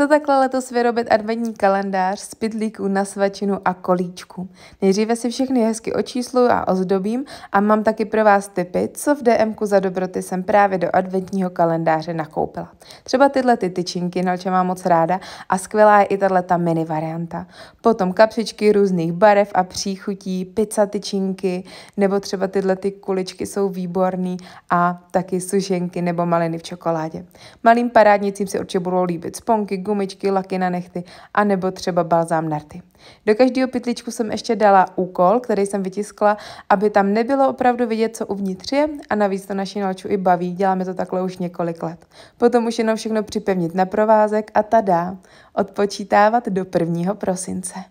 Co takhle letos vyrobit adventní kalendář z pytlíků na svačinu a kolíčku. Nejdříve si všechny hezky očísluju a ozdobím a mám taky pro vás tipy, co v DM za dobroty jsem právě do adventního kalendáře nakoupila. Třeba tyhle ty tyčinky, Nalče mám moc ráda a skvělá je i tahle ta mini varianta. Potom kapřičky různých barev a příchutí, pizza tyčinky, nebo třeba tyhle ty kuličky jsou výborný a taky sušenky nebo maliny v čokoládě. Malým parádnicím si určitě budou líbit sponky, gumičky, laky na nechty a nebo třeba balzám na rty. Do každého pytličku jsem ještě dala úkol, který jsem vytiskla, aby tam nebylo opravdu vidět, co uvnitř je a navíc to naši Nalču i baví, děláme to takhle už několik let. Potom už jenom všechno připevnit na provázek a tada, odpočítávat do 1. prosince.